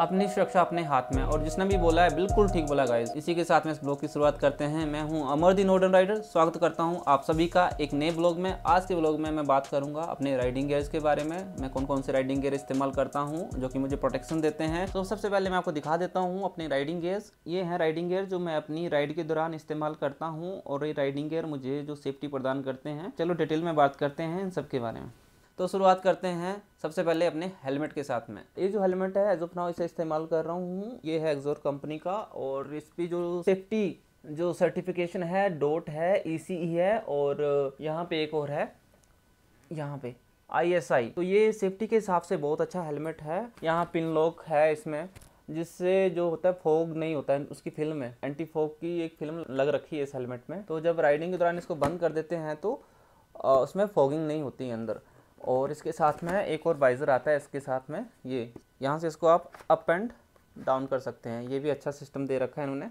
अपनी सुरक्षा अपने हाथ में और जिसने भी बोला है बिल्कुल ठीक बोला गाइज इसी के साथ में इस ब्लॉग की शुरुआत करते हैं मैं हूं दी नोडन राइडर स्वागत करता हूं आप सभी का एक नए ब्लॉग में आज के ब्लॉग में मैं बात करूंगा अपने राइडिंग गेयर्स के बारे में मैं कौन कौन से राइडिंग गेयर इस्तेमाल करता हूँ जो कि मुझे प्रोटेक्शन देते हैं तो सबसे पहले मैं आपको दिखा देता हूँ अपने राइडिंग गेयर्स ये है राइडिंग गेयर जो मैं अपनी राइड के दौरान इस्तेमाल करता हूँ और ये राइडिंग गेयर मुझे जो सेफ्टी प्रदान करते हैं चलो डिटेल में बात करते हैं इन सबके बारे में तो शुरुआत करते हैं सबसे पहले अपने हेलमेट के साथ में ये जो हेलमेट है एज नाउ इसे इस्तेमाल कर रहा हूँ ये है एक्जोर कंपनी का और इसकी जो सेफ्टी जो सर्टिफिकेशन है डोट है ई e e है और यहाँ पे एक और है यहाँ पे आई तो ये सेफ्टी के हिसाब से बहुत अच्छा हेलमेट है यहाँ पिन लॉक है इसमें जिससे जो होता है फोग नहीं होता है उसकी फिल्म है एंटी फोग की एक फिल्म लग रखी है इस हेलमेट में तो जब राइडिंग के दौरान इसको बंद कर देते हैं तो उसमें फोगिंग नहीं होती है अंदर और इसके साथ में एक और वाइज़र आता है इसके साथ में ये यहाँ से इसको आप अप एंड डाउन कर सकते हैं ये भी अच्छा सिस्टम दे रखा है इन्होंने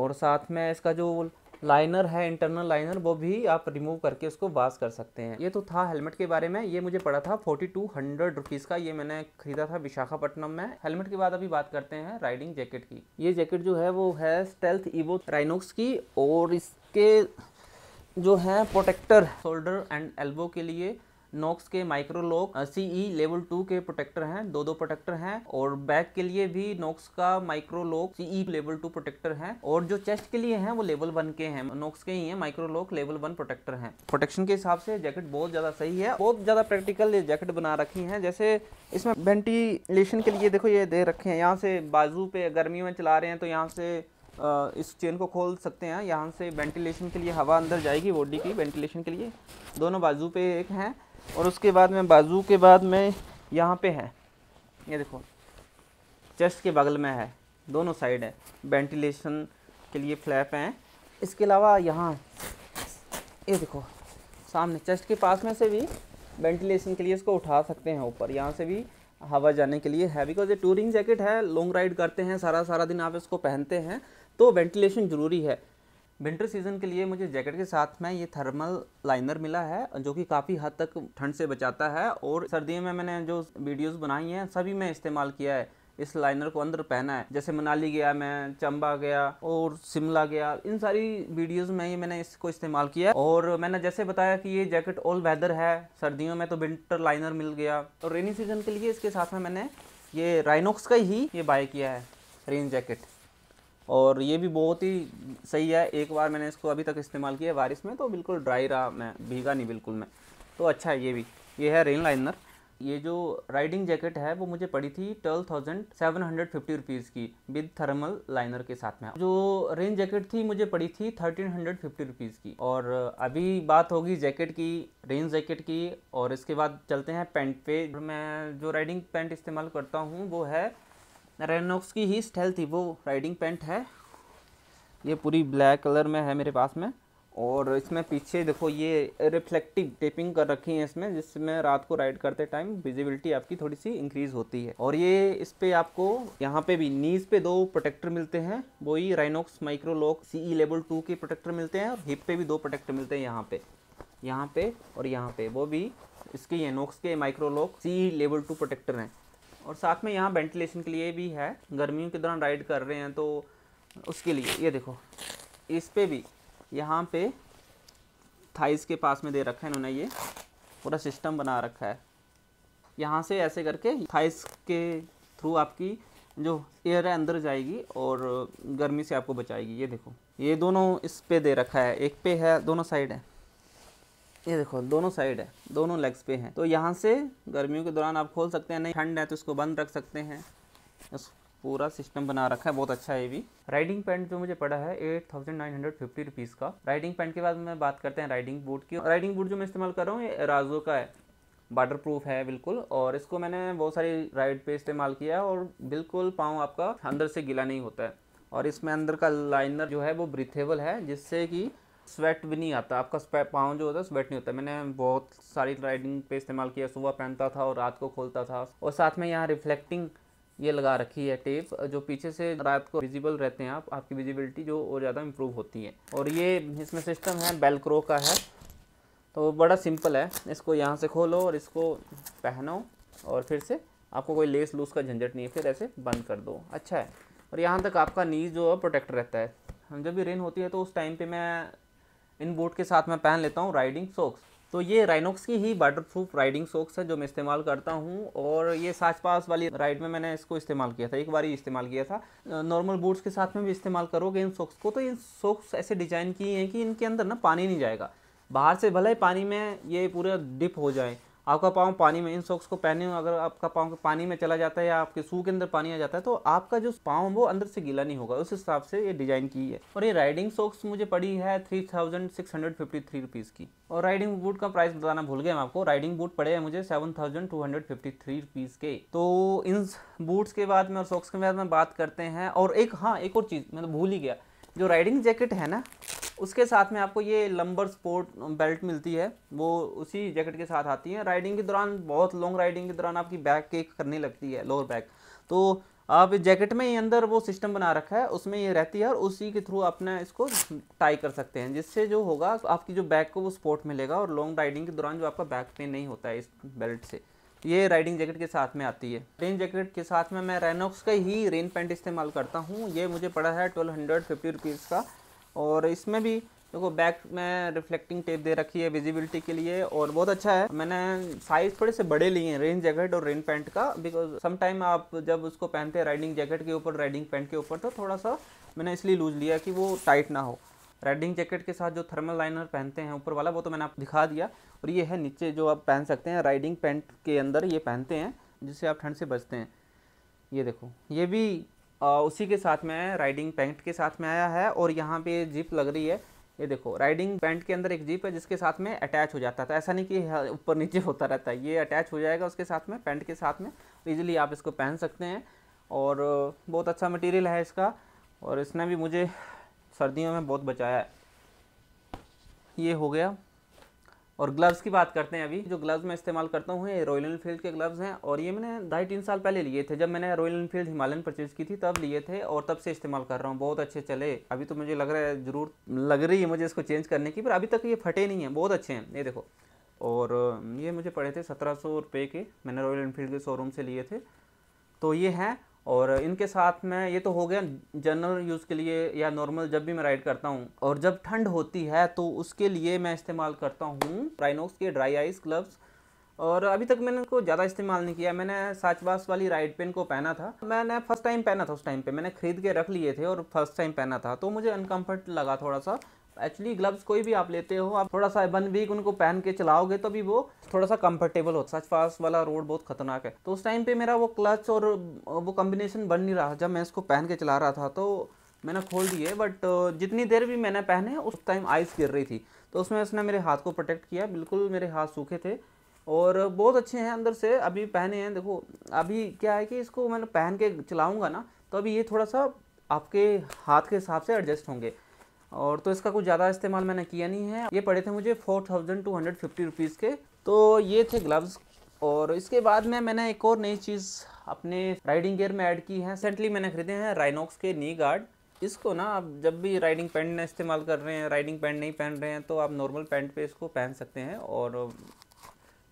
और साथ में इसका जो लाइनर है इंटरनल लाइनर वो भी आप रिमूव करके उसको बास कर सकते हैं ये तो था हेलमेट के बारे में ये मुझे पड़ा था फोर्टी टू हंड्रेड रुपीज़ का ये मैंने खरीदा था विशाखापट्टनम में हेलमेट के बाद अभी बात करते हैं राइडिंग जैकेट की ये जैकेट जो है वो है स्टेल्थ ईवो राइनोक्स की और इसके जो है प्रोटेक्टर शोल्डर एंड एल्बो के लिए नॉक्स के microlock C e level to के प्रोटेक्टर हैं दो दो प्रोटेक्टर हैं और बैक के लिए भी नॉक्स का microlock C e level two protector हैं और जो चेस्ट के लिए हैं वो लेवल वन के हैं नॉक्स के ही हैं माइक्रोलॉक लेवल वन प्रोटेक्टर हैं प्रोटेक्शन के हिसाब से जैकेट बहुत ज़्यादा सही है बहुत ज़्यादा प्रैक्टिकल ये जैकेट बना रखी है जैसे इसमें वेंटिलेशन के लिए देखो ये दे रखे हैं यहाँ से बाजू पे गर्मी में चला रहे हैं तो यहाँ से इस चेन को खोल सकते हैं यहाँ से वेंटिलेशन के लिए हवा अंदर जाएगी बॉडी की वेंटिलेशन के लिए दोनों बाजू पे एक हैं और उसके बाद में बाजू के बाद में यहाँ पे है ये देखो चेस्ट के बगल में है दोनों साइड है वेंटिलेशन के लिए फ्लैप हैं इसके अलावा यहाँ ये देखो सामने चेस्ट के पास में से भी वेंटिलेशन के लिए इसको उठा सकते हैं ऊपर यहाँ से भी हवा जाने के लिए है बिकॉज ये टूरिंग जैकेट है लॉन्ग राइड करते हैं सारा सारा दिन आप इसको पहनते हैं तो वेंटिलेशन ज़रूरी है विंटर सीज़न के लिए मुझे जैकेट के साथ में ये थर्मल लाइनर मिला है जो कि काफ़ी हद तक ठंड से बचाता है और सर्दियों में मैंने जो वीडियोस बनाई हैं सभी में इस्तेमाल किया है इस लाइनर को अंदर पहना है जैसे मनाली गया मैं चंबा गया और शिमला गया इन सारी वीडियोस में ये मैंने इसको इस्तेमाल किया और मैंने जैसे बताया कि ये जैकेट ऑल वेदर है सर्दियों में तो विंटर लाइनर मिल गया और रेनी सीजन के लिए इसके साथ में मैंने ये राइनोक्स का ही ये बाय किया है रेन जैकेट और ये भी बहुत ही सही है एक बार मैंने इसको अभी तक इस्तेमाल किया बारिश में तो बिल्कुल ड्राई रहा मैं भीगा नहीं बिल्कुल मैं तो अच्छा है ये भी ये है रेन लाइनर ये जो राइडिंग जैकेट है वो मुझे पड़ी थी twelve thousand seven hundred fifty rupees की विद थर्मल लाइनर के साथ में जो रेन जैकेट थी मुझे पड़ी थी थर्टीन हंड्रेड फिफ्टी रुपीज़ की और अभी बात होगी जैकेट की रेन जैकेट की और इसके बाद चलते हैं पैंट पे मैं जो राइडिंग पैंट इस्तेमाल करता हूँ वो है रेनोक्स की ही स्टाइल थी वो राइडिंग पेंट है ये पूरी ब्लैक कलर में है मेरे पास में और इसमें पीछे देखो ये रिफ्लेक्टिव टेपिंग कर रखी है इसमें जिसमें रात को राइड करते टाइम विजिबिलिटी आपकी थोड़ी सी इंक्रीज होती है और ये इस पर आपको यहाँ पे भी नीज पे दो प्रोटेक्टर मिलते हैं वो ही Rynox microlock C E to के प्रोटेक्टर मिलते हैं और हिप पे भी दो प्रोटेक्टर मिलते हैं यहाँ पे यहाँ पे और यहाँ पे वो भी इसके एनोक्स के microlock C level two protector हैं और साथ में यहाँ वेंटिलेशन के लिए भी है गर्मियों के दौरान राइड कर रहे हैं तो उसके लिए ये देखो इस पर भी यहाँ पे थाइस के पास में दे रखा है इन्होंने ये पूरा सिस्टम बना रखा है यहाँ से ऐसे करके थाइस के थ्रू आपकी जो एयर है अंदर जाएगी और गर्मी से आपको बचाएगी ये देखो ये दोनों इस पे दे रखा है एक पे है दोनों साइड है ये देखो दोनों साइड है दोनों लेग्स पे हैं तो यहाँ से गर्मियों के दौरान आप खोल सकते हैं नहीं ठंड है तो इसको बंद रख सकते हैं पूरा सिस्टम बना रखा है बहुत अच्छा है ये भी राइडिंग पैंट जो मुझे पड़ा है eight thousand nine hundred fifty rupees का राइडिंग पैंट के बाद मैं बात करते हैं राइडिंग बूट की राइडिंग बूट जो मैं इस्तेमाल कर रहा हूँ ये राजो का है वाटर प्रूफ है बिल्कुल और इसको मैंने बहुत सारी राइड पे इस्तेमाल किया है और बिल्कुल पाँव आपका अंदर से गिला नहीं होता है और इसमें अंदर का लाइनर जो है वो ब्रिथेबल है जिससे कि स्वेट भी नहीं आता आपका पाँव जो होता है स्वेट नहीं होता मैंने बहुत सारी राइडिंग पे इस्तेमाल किया सुबह पहनता था और रात को खोलता था और साथ में यहाँ रिफ्लेक्टिंग ये लगा रखी है टेप जो पीछे से रात को विजिबल रहते हैं आप आपकी विजिबिलिटी जो और ज़्यादा इम्प्रूव होती है और ये इसमें सिस्टम है बेलक्रो का है तो बड़ा सिंपल है इसको यहाँ से खोलो और इसको पहनो और फिर से आपको कोई लेस लूस का झंझट नहीं है फिर ऐसे बंद कर दो अच्छा है और यहाँ तक आपका नीज जो है प्रोटेक्ट रहता है जब भी रेन होती है तो उस टाइम पे मैं इन बूट के साथ मैं पहन लेता हूँ राइडिंग सॉक्स तो ये राइनोक्स की ही वाटर प्रूफ राइडिंग सॉक्स है जो मैं इस्तेमाल करता हूँ और ये साच पास वाली राइड में मैंने इसको इस्तेमाल किया था एक बार ही इस्तेमाल किया था नॉर्मल बूट्स के साथ में भी इस्तेमाल करोगे इन सॉक्स को तो इन सॉक्स ऐसे डिजाइन किए हैं कि इनके अंदर ना पानी नहीं जाएगा बाहर से भले ही पानी में ये पूरा डिप हो जाए आपका पाँव पानी में इन सॉक्स को पहने अगर आपका पाँव पानी में चला जाता है या आपके शू के अंदर पानी आ जाता है तो आपका जो पाँव वो अंदर से गीला नहीं होगा उस हिसाब से ये डिज़ाइन की है और ये राइडिंग सॉक्स मुझे पड़ी है three thousand six hundred fifty three rupees की और राइडिंग बूट का प्राइस बताना भूल गए हम आपको राइडिंग बूट पड़े हैं मुझे seven thousand two hundred fifty three rupees के तो इन बूट्स के बाद में और सॉक्स के बाद में बात करते हैं और एक हाँ एक और चीज़ मैं तो भूल ही गया जो राइडिंग जैकेट है ना उसके साथ में आपको ये लंबर स्पोर्ट बेल्ट मिलती है वो उसी जैकेट के साथ आती है राइडिंग के दौरान बहुत लॉन्ग राइडिंग के दौरान आपकी बैक केक करने लगती है लोअर बैक तो आप जैकेट में ही अंदर वो सिस्टम बना रखा है उसमें ये रहती है और उसी के थ्रू अपना इसको टाई कर सकते हैं जिससे जो होगा आपकी जो बैक को वो स्पोर्ट मिलेगा और लॉन्ग राइडिंग के दौरान जो आपका बैक पेन नहीं होता है इस बेल्ट से ये राइडिंग जैकेट के साथ में आती है रेन जैकेट के साथ में मैं रेनॉक्स का ही रेन पैंट इस्तेमाल करता हूँ ये मुझे पड़ा है ट्वेल्व हंड्रेड फिफ्टी रुपीज़ का और इसमें भी देखो बैक में रिफ्लेक्टिंग टेप दे रखी है विजिबिलिटी के लिए और बहुत अच्छा है मैंने साइज थोड़े से बड़े लिए हैं रेन जैकेट और रेन पैंट का बिकॉज समटाइम आप जब उसको पहनते हैं राइडिंग जैकेट के ऊपर राइडिंग पैंट के ऊपर तो थोड़ा सा मैंने इसलिए लूज लिया कि वो टाइट ना हो राइडिंग जैकेट के साथ जो थर्मल लाइनर पहनते हैं ऊपर वाला वो तो मैंने आपको दिखा दिया और ये है नीचे जो आप पहन सकते हैं राइडिंग पैंट के अंदर ये पहनते हैं जिससे आप ठंड से बचते हैं ये देखो ये भी उसी के साथ में राइडिंग पैंट के साथ में आया है और यहाँ पे जिप लग रही है ये देखो राइडिंग पैंट के अंदर एक जीप है जिसके साथ में अटैच हो जाता था तो ऐसा नहीं कि ऊपर नीचे होता रहता है ये अटैच हो जाएगा उसके साथ में पैंट के साथ में ईज़िली आप इसको पहन सकते हैं और बहुत अच्छा मटेरियल है इसका और इसने भी मुझे सर्दियों में बहुत बचाया है ये हो गया और ग्लव्स की बात करते हैं अभी जो ग्लव्स मैं इस्तेमाल करता हूँ ये रॉयल इनफील्ड के ग्लव्स हैं और ये मैंने ढाई तीन साल पहले लिए थे जब मैंने रॉयल इनफील्ड हिमालयन परचेज की थी तब लिए थे और तब से इस्तेमाल कर रहा हूँ बहुत अच्छे चले अभी तो मुझे लग रहा है जरूर लग रही है मुझे इसको चेंज करने की पर अभी तक ये फटे नहीं हैं बहुत अच्छे हैं ये देखो और ये मुझे पड़े थे सत्रह सौ रुपये के मैंने रॉयल इनफील्ड के शोरूम से लिए थे तो ये हैं और इनके साथ में ये तो हो गया जनरल यूज़ के लिए या नॉर्मल जब भी मैं राइड करता हूँ और जब ठंड होती है तो उसके लिए मैं इस्तेमाल करता हूँ प्राइनोक्स के ड्राई आइस ग्लव्स और अभी तक मैंने इनको ज़्यादा इस्तेमाल नहीं किया मैंने साचवास वाली राइड पेन को पहना था मैंने फर्स्ट टाइम पहना था उस टाइम पे मैंने खरीद के रख लिए थे और फर्स्ट टाइम पहना था तो मुझे अनकम्फर्ट लगा थोड़ा सा एक्चुअली ग्लव्स कोई भी आप लेते हो आप थोड़ा सा वन वीक उनको पहन के चलाओगे तो भी वो थोड़ा सा कंफर्टेबल हो सच फास्ट वाला रोड बहुत खतरनाक है तो उस टाइम पे मेरा वो क्लच और वो कॉम्बिनेशन बन नहीं रहा जब मैं इसको पहन के चला रहा था तो मैंने खोल दिए बट जितनी देर भी मैंने पहने उस टाइम आइस गिर रही थी तो उसमें उसने मेरे हाथ को प्रोटेक्ट किया बिल्कुल मेरे हाथ सूखे थे और बहुत अच्छे हैं अंदर से अभी पहने हैं देखो अभी क्या है कि इसको मैंने पहन के चलाऊँगा ना तो अभी ये थोड़ा सा आपके हाथ के हिसाब से एडजस्ट होंगे और तो इसका कुछ ज़्यादा इस्तेमाल मैंने किया नहीं है ये पड़े थे मुझे four thousand two hundred fifty rupees के तो ये थे ग्लव्स और इसके बाद में मैंने एक और नई चीज़ अपने राइडिंग गेयर में ऐड की है रिसेंटली मैंने खरीदे हैं राइनॉक्स के नी गार्ड इसको ना आप जब भी राइडिंग पैंट इस्तेमाल कर रहे हैं राइडिंग पैंट नहीं पहन रहे हैं तो आप नॉर्मल पैंट पर इसको पहन सकते हैं और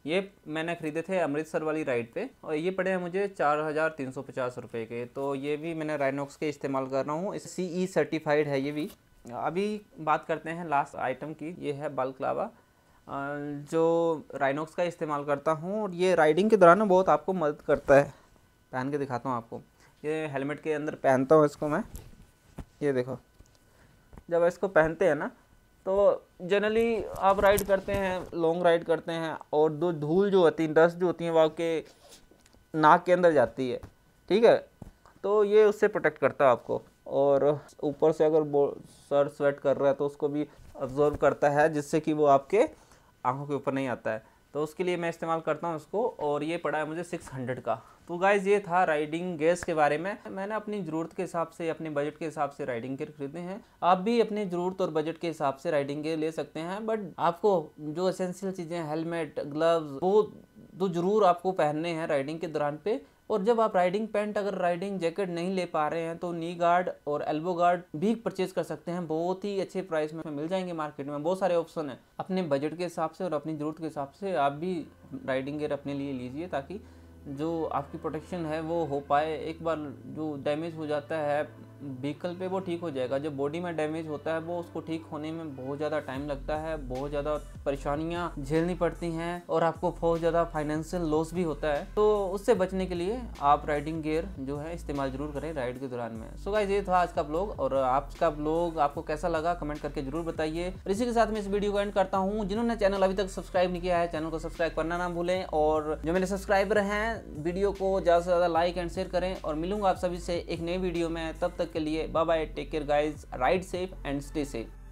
ये मैंने ख़रीदे थे अमृतसर वाली राइड पे और ये पड़े हैं मुझे चार हज़ार तीन सौ पचास रुपये के तो ये भी मैंने राइनॉक्स के इस्तेमाल कर रहा हूँ सी ई सर्टिफाइड है ये भी अभी बात करते हैं लास्ट आइटम की ये है बालकलावा जो राइनोक्स का इस्तेमाल करता हूँ और ये राइडिंग के दौरान बहुत आपको मदद करता है पहन के दिखाता हूँ आपको ये हेलमेट के अंदर पहनता हूँ इसको मैं ये देखो जब इसको पहनते हैं ना तो जनरली आप राइड करते हैं लॉन्ग राइड करते हैं और दो धूल जो होती है डस्ट जो होती है वो आपके नाक के अंदर जाती है ठीक है तो ये उससे प्रोटेक्ट करता है आपको और ऊपर से अगर सर स्वेट कर रहा है तो उसको भी अब्जॉर्व करता है जिससे कि वो आपके आँखों के ऊपर नहीं आता है तो उसके लिए मैं इस्तेमाल करता हूँ उसको और ये पड़ा है मुझे सिक्स हंड्रेड का तो गाइज ये था राइडिंग गेयर्स के बारे में मैंने अपनी ज़रूरत के हिसाब से अपने बजट के हिसाब से राइडिंग गेयर खरीदे हैं आप भी अपनी ज़रूरत और बजट के हिसाब से राइडिंग गेयर ले सकते हैं बट आपको जो असेंशियल चीज़ें हेलमेट ग्लव्स वो तो ज़रूर आपको पहनने हैं राइडिंग के दौरान पे और जब आप राइडिंग पैंट अगर राइडिंग जैकेट नहीं ले पा रहे हैं तो नी गार्ड और एल्बो गार्ड भी परचेज कर सकते हैं बहुत ही अच्छे प्राइस में मिल जाएंगे मार्केट में बहुत सारे ऑप्शन हैं अपने बजट के हिसाब से और अपनी ज़रूरत के हिसाब से आप भी राइडिंग गेयर अपने लिए लीजिए ताकि जो आपकी प्रोटेक्शन है वो हो पाए एक बार जो डैमेज हो जाता है व्हीकल पे वो ठीक हो जाएगा जो बॉडी में डैमेज होता है वो उसको ठीक होने में बहुत ज़्यादा टाइम लगता है बहुत ज़्यादा परेशानियाँ झेलनी पड़ती हैं और आपको बहुत ज़्यादा फाइनेंशियल लॉस भी होता है तो उससे बचने के लिए आप राइडिंग गियर जो है इस्तेमाल ज़रूर करें राइड के दौरान में सो गाइज ये था आज का ब्लॉग और आपका ब्लॉग आपको कैसा लगा कमेंट करके जरूर बताइए और इसी के साथ मैं इस वीडियो को एंड करता हूँ जिन्होंने चैनल अभी तक सब्सक्राइब नहीं किया है चैनल को सब्सक्राइब करना ना भूलें और जो मेरे सब्सक्राइबर हैं वीडियो को ज़्यादा से ज़्यादा लाइक एंड शेयर करें और मिलूंगा आप सभी से एक नई वीडियो में तब तक तक के लिए bye bye take care guys ride safe and stay safe